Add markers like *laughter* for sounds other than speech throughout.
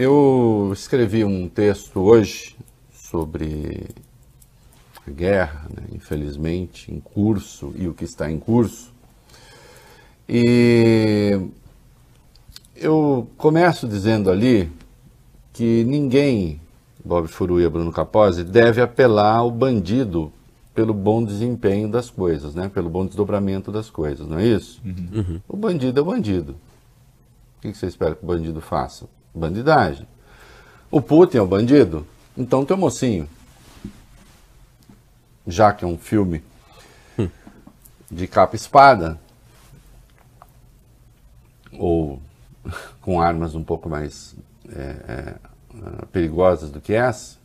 Eu escrevi um texto hoje sobre a guerra, né, infelizmente, em curso e o que está em curso. E eu começo dizendo ali que ninguém, Bob Furui e Bruno Capozzi, deve apelar ao bandido pelo bom desempenho das coisas, né? pelo bom desdobramento das coisas, não é isso? Uhum. uhum. O bandido é o bandido. O que você espera que o bandido faça? Bandidagem. O Putin é o bandido? Então tem o mocinho. Já que é um filme de capa espada, ou *laughs* com armas um pouco mais é, é, perigosas do que essas,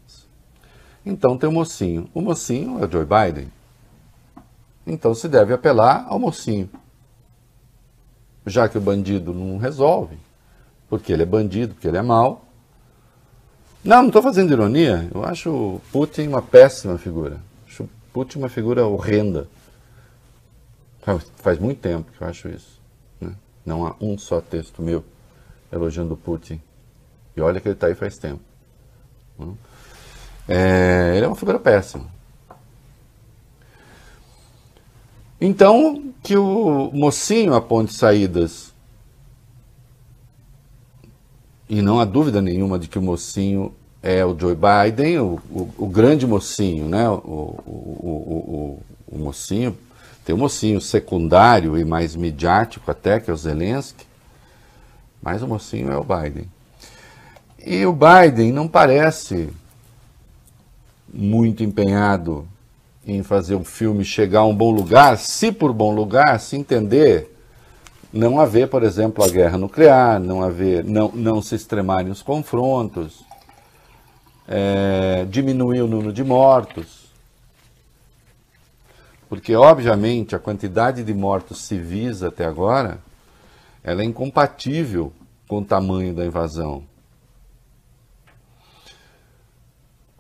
então tem o mocinho. O mocinho é o Joe Biden. Então se deve apelar ao mocinho. Já que o bandido não resolve, porque ele é bandido, porque ele é mau. Não, não estou fazendo ironia. Eu acho Putin uma péssima figura. Acho Putin uma figura horrenda. Faz muito tempo que eu acho isso. Né? Não há um só texto meu elogiando Putin. E olha que ele está aí faz tempo. Né? É, ele é uma figura péssima. Então, que o mocinho aponte saídas e não há dúvida nenhuma de que o mocinho é o Joe Biden, o, o, o grande mocinho, né? O, o mocinho, tem um mocinho secundário e mais midiático até, que é o Zelensky, mas o mocinho é o Biden. E o Biden não parece muito empenhado em fazer um filme chegar a um bom lugar, se por bom lugar, se entender não haver, por exemplo, a guerra nuclear, não haver, não, não se extremarem os confrontos, é, diminuir o número de mortos. Porque, obviamente, a quantidade de mortos civis até agora ela é incompatível com o tamanho da invasão.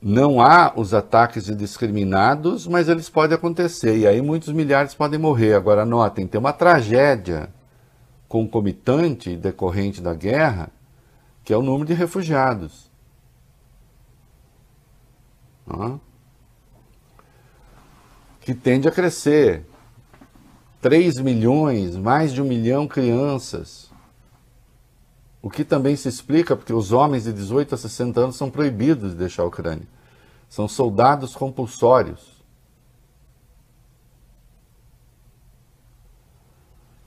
Não há os ataques indiscriminados, mas eles podem acontecer. E aí muitos milhares podem morrer. Agora, notem, tem uma tragédia concomitante decorrente da guerra, que é o número de refugiados. Não? Que tende a crescer. 3 milhões, mais de um milhão crianças. O que também se explica porque os homens de 18 a 60 anos são proibidos de deixar a Ucrânia. São soldados compulsórios.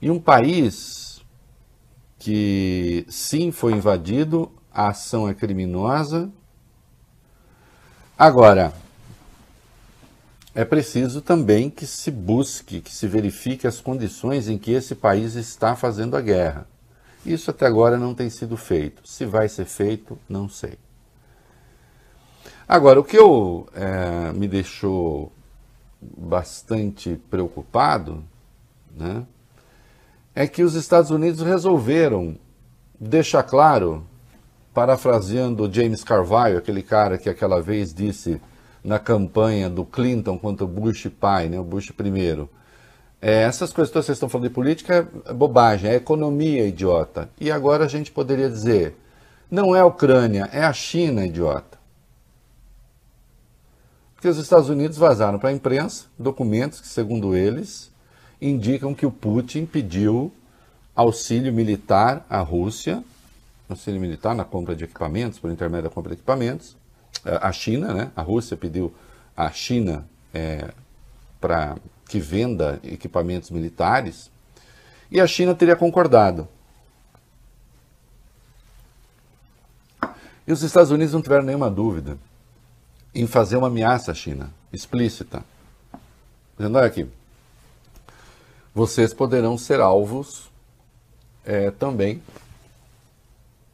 E um país que sim, foi invadido, a ação é criminosa. Agora, é preciso também que se busque, que se verifique as condições em que esse país está fazendo a guerra. Isso até agora não tem sido feito. Se vai ser feito, não sei. Agora, o que eu, é, me deixou bastante preocupado, né? é que os Estados Unidos resolveram deixar claro, parafraseando James Carvalho, aquele cara que aquela vez disse na campanha do Clinton contra o Bush pai, né, o Bush primeiro, é, essas coisas que vocês estão falando de política é bobagem, é economia idiota. E agora a gente poderia dizer, não é a Ucrânia, é a China idiota. Porque os Estados Unidos vazaram para a imprensa documentos que, segundo eles, indicam que o Putin pediu auxílio militar à Rússia, auxílio militar na compra de equipamentos, por intermédio da compra de equipamentos, eh, a China, né? A Rússia pediu à China é, eh, para que venda equipamentos militares e a China teria concordado. E os Estados Unidos não tiveram nenhuma dúvida em fazer uma ameaça à China, explícita. Dizendo, olha aqui, vocês poderão ser alvos é, também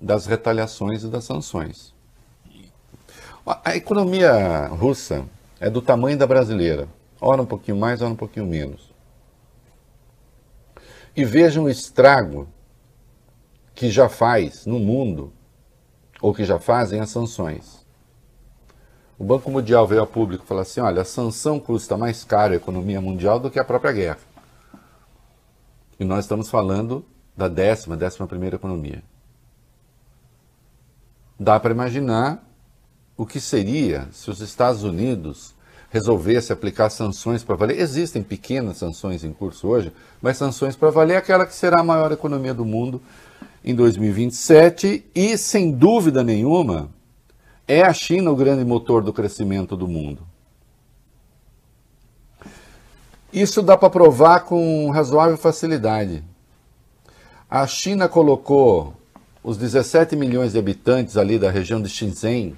das retaliações e das sanções. A economia russa é do tamanho da brasileira. Ora um pouquinho mais, ora um pouquinho menos. E vejam o estrago que já faz no mundo, ou que já fazem as sanções. O Banco Mundial veio a público e falou assim: olha, a sanção custa mais caro a economia mundial do que a própria guerra. E nós estamos falando da décima, décima primeira economia. Dá para imaginar o que seria se os Estados Unidos resolvesse aplicar sanções para valer. Existem pequenas sanções em curso hoje, mas sanções para valer é aquela que será a maior economia do mundo em 2027 e, sem dúvida nenhuma, é a China o grande motor do crescimento do mundo. Isso dá para provar com razoável facilidade. A China colocou os 17 milhões de habitantes ali da região de Shenzhen,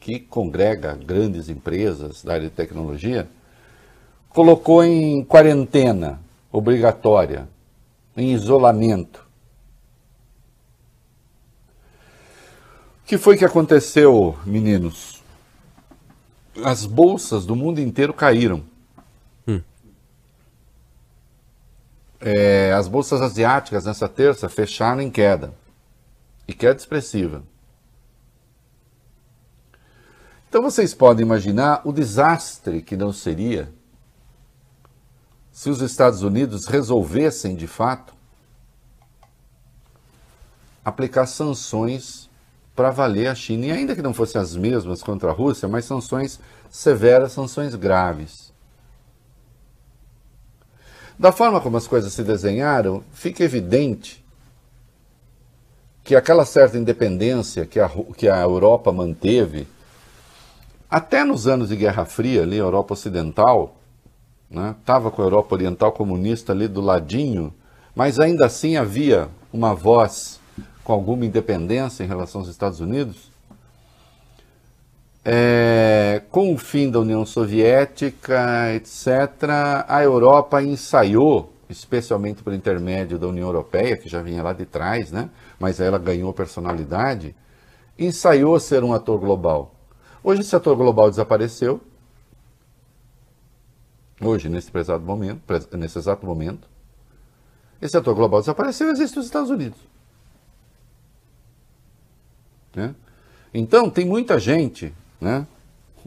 que congrega grandes empresas da área de tecnologia, colocou em quarentena obrigatória, em isolamento. O que foi que aconteceu, meninos? As bolsas do mundo inteiro caíram. É, as bolsas asiáticas nessa terça fecharam em queda. E queda expressiva. Então vocês podem imaginar o desastre que não seria se os Estados Unidos resolvessem de fato aplicar sanções para valer a China. E ainda que não fossem as mesmas contra a Rússia, mas sanções severas, sanções graves. Da forma como as coisas se desenharam, fica evidente que aquela certa independência que a, que a Europa manteve, até nos anos de Guerra Fria, ali, a Europa Ocidental, estava né, com a Europa Oriental comunista ali do ladinho, mas ainda assim havia uma voz com alguma independência em relação aos Estados Unidos. É, com o fim da União Soviética, etc., a Europa ensaiou, especialmente por intermédio da União Europeia, que já vinha lá de trás, né? mas ela ganhou personalidade, ensaiou ser um ator global. Hoje esse ator global desapareceu. Hoje, nesse, momento, nesse exato momento, esse ator global desapareceu e existe nos Estados Unidos. Né? Então, tem muita gente né?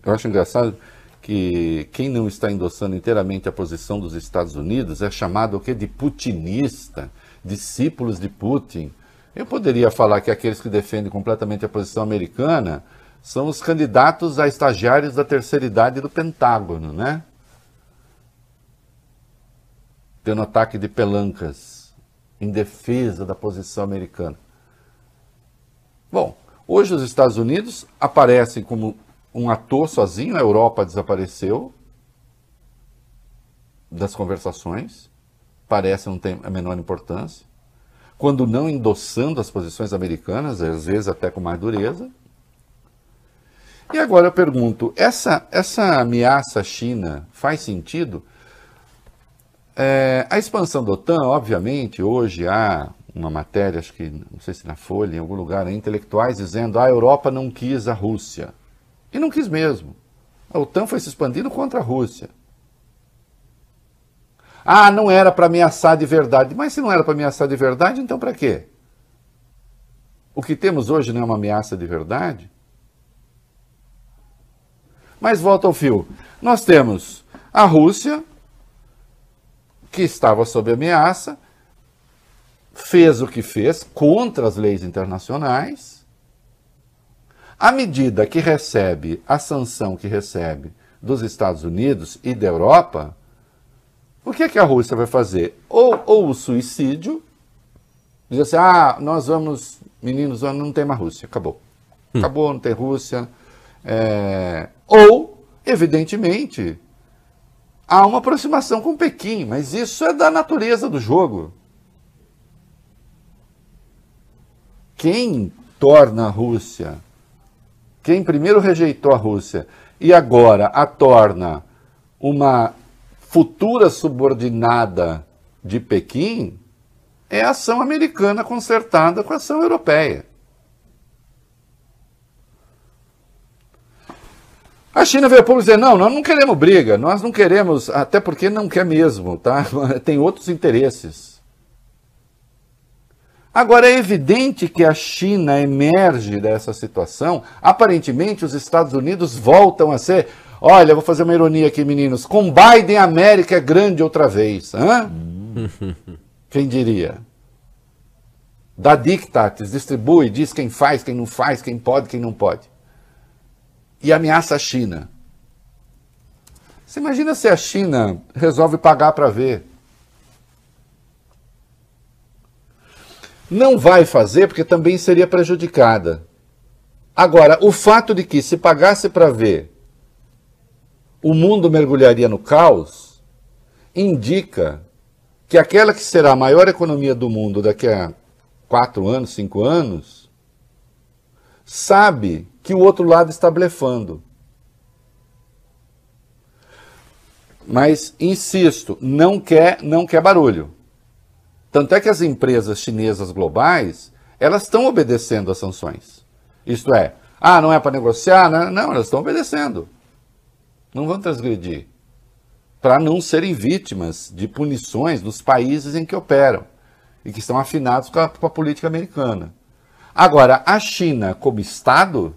Eu acho engraçado que quem não está endossando inteiramente a posição dos Estados Unidos é chamado o quê? de putinista, discípulos de Putin. Eu poderia falar que aqueles que defendem completamente a posição americana são os candidatos a estagiários da terceira idade do Pentágono, né? Tendo ataque de pelancas em defesa da posição americana. Bom, Hoje os Estados Unidos aparecem como um ator sozinho, a Europa desapareceu das conversações, parece não ter a menor importância. Quando não endossando as posições americanas, às vezes até com mais dureza. E agora eu pergunto, essa, essa ameaça à China faz sentido? É, a expansão da OTAN, obviamente, hoje há uma matéria, acho que, não sei se na Folha, em algum lugar, né, intelectuais dizendo ah, a Europa não quis a Rússia. E não quis mesmo. A OTAN foi se expandindo contra a Rússia. Ah, não era para ameaçar de verdade. Mas se não era para ameaçar de verdade, então para quê? O que temos hoje não é uma ameaça de verdade? Mas volta ao fio. Nós temos a Rússia, que estava sob ameaça, fez o que fez contra as leis internacionais. À medida que recebe a sanção que recebe dos Estados Unidos e da Europa, o que, é que a Rússia vai fazer? Ou, ou o suicídio, dizer assim: ah, nós vamos, meninos, não tem mais Rússia, acabou. Hum. Acabou, não tem Rússia. É... Ou, evidentemente, há uma aproximação com Pequim, mas isso é da natureza do jogo. quem torna a Rússia, quem primeiro rejeitou a Rússia e agora a torna uma futura subordinada de Pequim, é a ação americana consertada com a ação europeia. A China veio ao público dizer, não, nós não queremos briga, nós não queremos, até porque não quer mesmo, tá? *laughs* Tem outros interesses. Agora, é evidente que a China emerge dessa situação. Aparentemente, os Estados Unidos voltam a ser. Olha, vou fazer uma ironia aqui, meninos. Com Biden, a América é grande outra vez. Hã? *laughs* Quem diria? Dá dictates, distribui, diz quem faz, quem não faz, quem pode, quem não pode. E ameaça a China. Você imagina se a China resolve pagar para ver? não vai fazer porque também seria prejudicada. Agora, o fato de que se pagasse para ver, o mundo mergulharia no caos, indica que aquela que será a maior economia do mundo daqui a quatro anos, cinco anos, sabe que o outro lado está blefando. Mas, insisto, não quer, não quer barulho. Tanto é que as empresas chinesas globais, elas estão obedecendo às sanções. Isto é, ah, não é para negociar, não, né? não elas estão obedecendo. Não vão transgredir. Para não serem vítimas de punições nos países em que operam e que estão afinados com a, com a política americana. Agora, a China como Estado,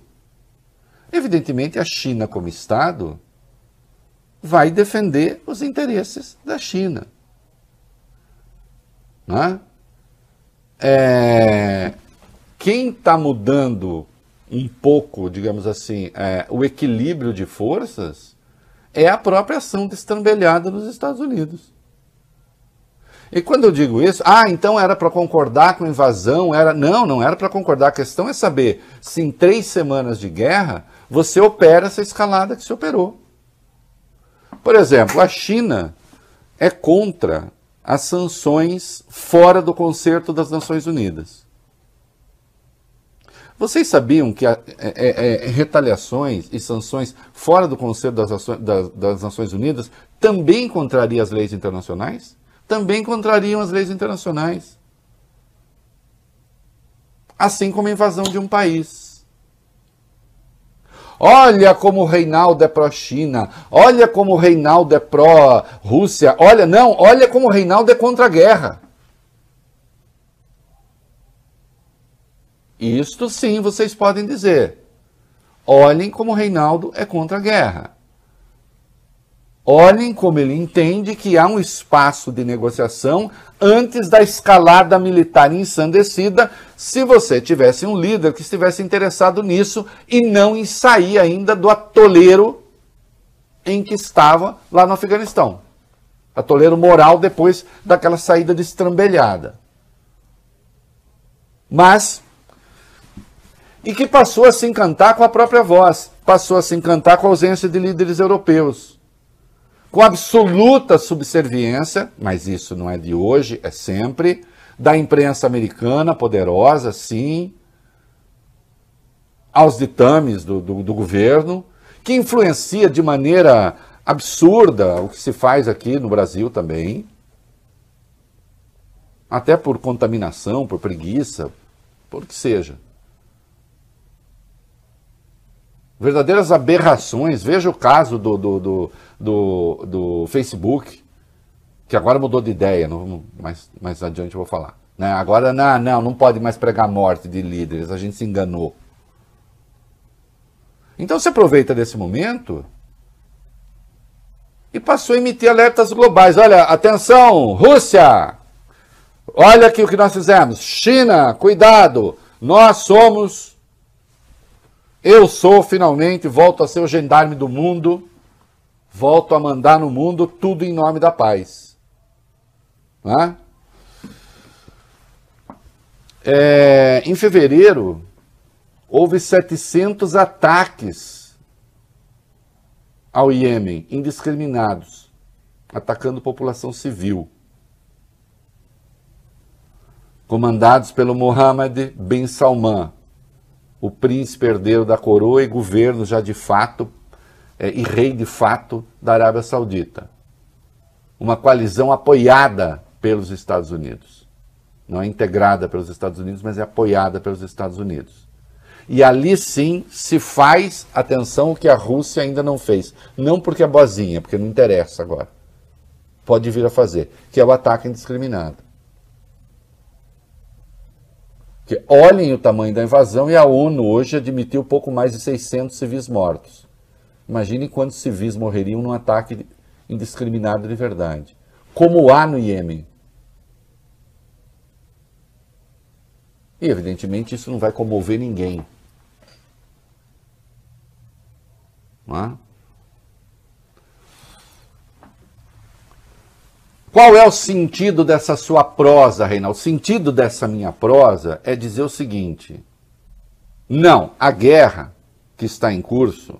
evidentemente a China como Estado vai defender os interesses da China. Né? É, quem está mudando um pouco, digamos assim, é, o equilíbrio de forças é a própria ação destrambelhada nos Estados Unidos. E quando eu digo isso, ah, então era para concordar com a invasão, era não, não era para concordar. A questão é saber se em três semanas de guerra você opera essa escalada que se operou. Por exemplo, a China é contra as sanções fora do concerto das Nações Unidas. Vocês sabiam que a, é, é, é retaliações e sanções fora do concerto das, das, das Nações Unidas também contrariam as leis internacionais? Também contrariam as leis internacionais. Assim como a invasão de um país. Olha como o Reinaldo é pró-China. Olha como o Reinaldo é pró-Rússia. Olha, não, olha como o Reinaldo é contra a guerra. Isto sim vocês podem dizer. Olhem como o Reinaldo é contra a guerra. Olhem como ele entende que há um espaço de negociação antes da escalada militar ensandecida, se você tivesse um líder que estivesse interessado nisso e não em sair ainda do atoleiro em que estava lá no Afeganistão. Atoleiro moral depois daquela saída destrambelhada. Mas e que passou a se encantar com a própria voz, passou a se encantar com a ausência de líderes europeus com absoluta subserviência, mas isso não é de hoje, é sempre, da imprensa americana, poderosa, sim, aos ditames do, do, do governo, que influencia de maneira absurda o que se faz aqui no Brasil também, até por contaminação, por preguiça, por que seja. Verdadeiras aberrações. Veja o caso do, do, do, do, do Facebook, que agora mudou de ideia, não, mais, mais adiante eu vou falar. Né? Agora, não, não, não pode mais pregar morte de líderes, a gente se enganou. Então se aproveita desse momento e passou a emitir alertas globais. Olha, atenção, Rússia! Olha aqui o que nós fizemos. China, cuidado! Nós somos eu sou, finalmente, volto a ser o gendarme do mundo, volto a mandar no mundo tudo em nome da paz. Né? É, em fevereiro, houve 700 ataques ao Iêmen, indiscriminados, atacando população civil, comandados pelo Mohammed bin Salman, o príncipe herdeiro da coroa e governo já de fato é, e rei de fato da Arábia Saudita. Uma coalizão apoiada pelos Estados Unidos. Não é integrada pelos Estados Unidos, mas é apoiada pelos Estados Unidos. E ali sim se faz atenção o que a Rússia ainda não fez. Não porque é boazinha, porque não interessa agora. Pode vir a fazer, que é o ataque indiscriminado olhem o tamanho da invasão e a ONU hoje admitiu pouco mais de 600 civis mortos. Imaginem quantos civis morreriam num ataque indiscriminado de verdade. Como há no Iêmen. E, evidentemente, isso não vai comover ninguém. Não é? Qual é o sentido dessa sua prosa, Reinaldo? O sentido dessa minha prosa é dizer o seguinte: não, a guerra que está em curso,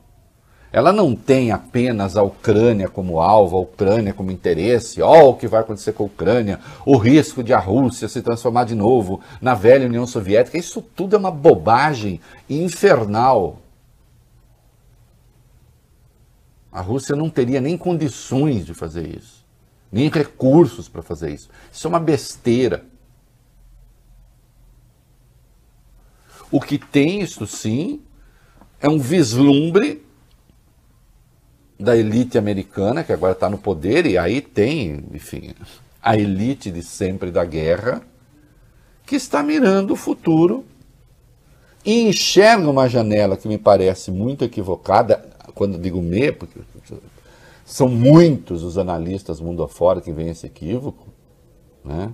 ela não tem apenas a Ucrânia como alvo, a Ucrânia como interesse, ó, oh, o que vai acontecer com a Ucrânia, o risco de a Rússia se transformar de novo na velha União Soviética, isso tudo é uma bobagem infernal. A Rússia não teria nem condições de fazer isso nem recursos para fazer isso. Isso é uma besteira. O que tem isso sim é um vislumbre da elite americana, que agora está no poder, e aí tem, enfim, a elite de sempre da guerra, que está mirando o futuro e enxerga uma janela que me parece muito equivocada, quando digo me, porque são muitos os analistas mundo afora que vêm esse equívoco, né?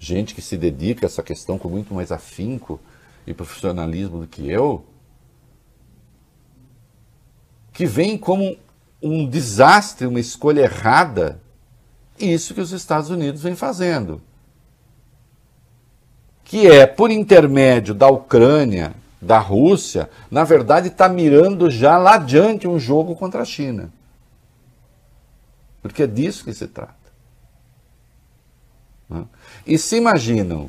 gente que se dedica a essa questão com muito mais afinco e profissionalismo do que eu, que vem como um desastre, uma escolha errada, isso que os Estados Unidos vem fazendo. Que é, por intermédio da Ucrânia, da Rússia, na verdade está mirando já lá adiante um jogo contra a China. Porque é disso que se trata. Né? E se imaginam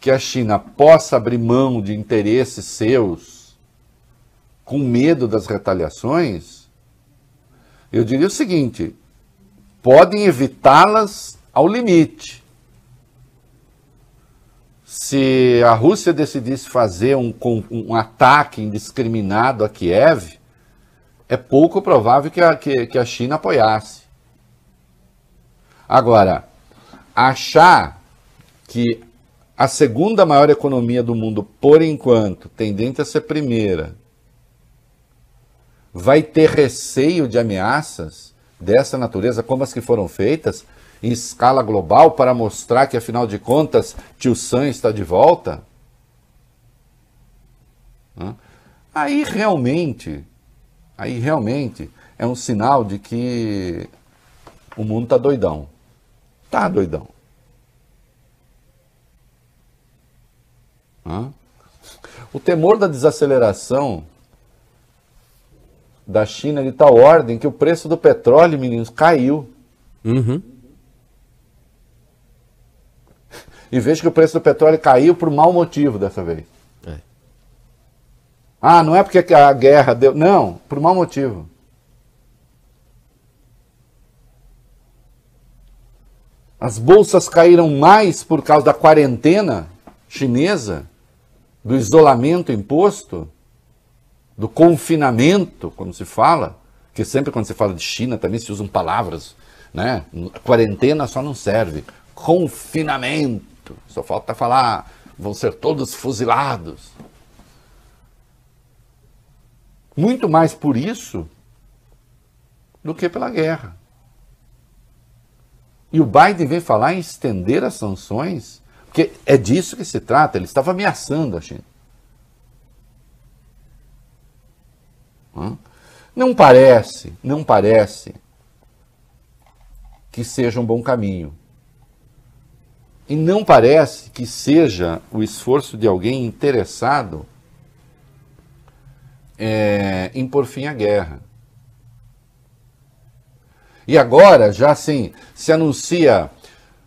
que a China possa abrir mão de interesses seus com medo das retaliações, eu diria o seguinte: podem evitá-las ao limite. Se a Rússia decidisse fazer um, um ataque indiscriminado a Kiev, é pouco provável que a, que, que a China apoiasse. Agora, achar que a segunda maior economia do mundo, por enquanto, tendente a ser primeira, vai ter receio de ameaças dessa natureza, como as que foram feitas, em escala global, para mostrar que, afinal de contas, tio Sam está de volta? Aí realmente Aí realmente é um sinal de que o mundo está doidão. Tá doidão. Hã? O temor da desaceleração da China de tal tá ordem que o preço do petróleo, meninos, caiu. Uhum. E vejo que o preço do petróleo caiu por mau motivo dessa vez. Ah, não é porque a guerra deu. Não, por mau motivo. As bolsas caíram mais por causa da quarentena chinesa, do isolamento imposto, do confinamento, como se fala, que sempre quando se fala de China também se usam palavras, né? Quarentena só não serve. Confinamento, só falta falar, vão ser todos fuzilados muito mais por isso do que pela guerra. E o Biden vem falar em estender as sanções, porque é disso que se trata, ele estava ameaçando a China. Não parece, não parece que seja um bom caminho. E não parece que seja o esforço de alguém interessado é, em pôr fim à guerra. E agora, já assim, se anuncia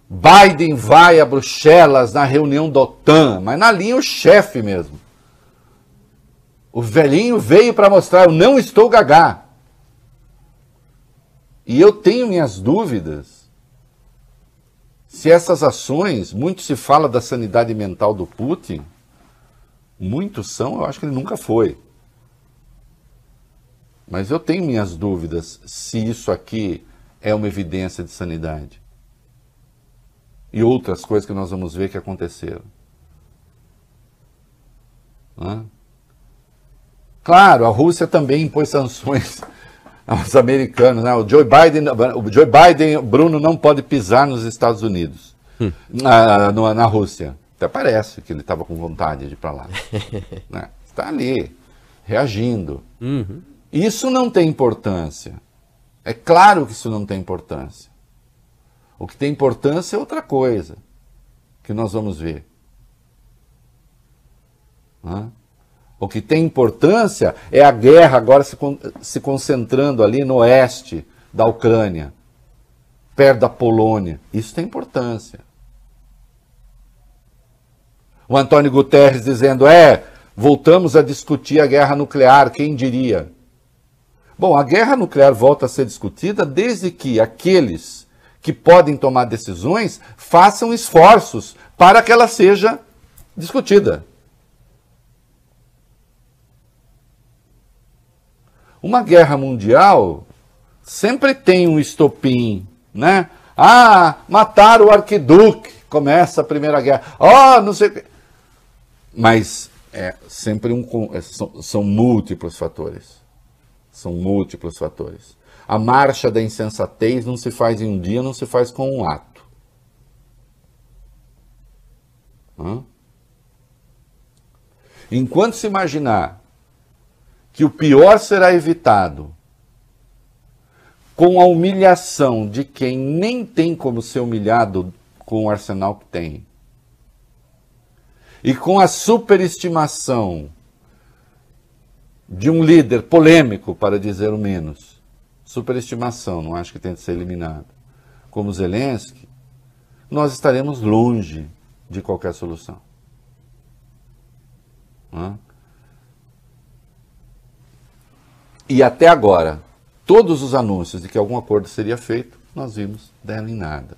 Biden vai a Bruxelas na reunião da OTAN, mas na linha o chefe mesmo. O velhinho veio para mostrar: eu não estou gagá. E eu tenho minhas dúvidas se essas ações, muito se fala da sanidade mental do Putin, muitos são, eu acho que ele nunca foi. Mas eu tenho minhas dúvidas se isso aqui é uma evidência de sanidade. E outras coisas que nós vamos ver que aconteceram. Claro, a Rússia também impôs sanções *laughs* aos americanos. Né? O, Joe Biden, o Joe Biden, Bruno, não pode pisar nos Estados Unidos, hum. na, na, na, Rússia. Até parece que ele estava com vontade de ir para lá. *laughs* Né? Está né? ali, reagindo. Uhum. Isso não tem importância. É claro que isso não tem importância. O que tem importância é outra coisa que nós vamos ver. Né? O que tem importância é a guerra agora se, se concentrando ali no oeste da Ucrânia, perto da Polônia. Isso tem importância. O Antônio Guterres dizendo: é, voltamos a discutir a guerra nuclear, quem diria? Bom, a guerra nuclear volta a ser discutida desde que aqueles que podem tomar decisões façam esforços para que ela seja discutida. Uma guerra mundial sempre tem um estopim, né? Ah, matar o arquiduque, começa a primeira guerra. Oh, não sei o que. Mas é sempre um, é, são, são múltiplos fatores. São múltiplos fatores. A marcha da insensatez não se faz em um dia, não se faz com um ato. Hã? Enquanto se imaginar que o pior será evitado com a humilhação de quem nem tem como ser humilhado com o arsenal que tem, e com a superestimação de um líder polêmico, para dizer o menos. Superestimação, não acho que tenha de ser eliminado. Como Zelensky, nós estaremos longe de qualquer solução. Hã? E até agora, todos os anúncios de que algum acordo seria feito, nós vimos dela em nada.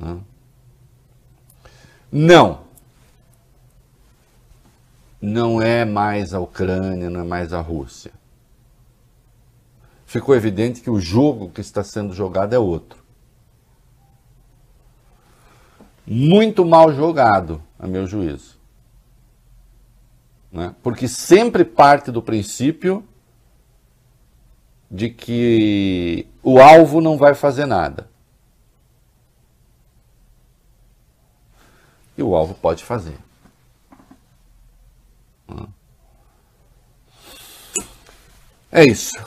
Hã? Não não é mais a Ucrânia, não é mais a Rússia. Ficou evidente que o jogo que está sendo jogado é outro. Muito mal jogado, a meu juízo. Né? Porque sempre parte do princípio de que o alvo não vai fazer nada. E o alvo pode fazer. É isso.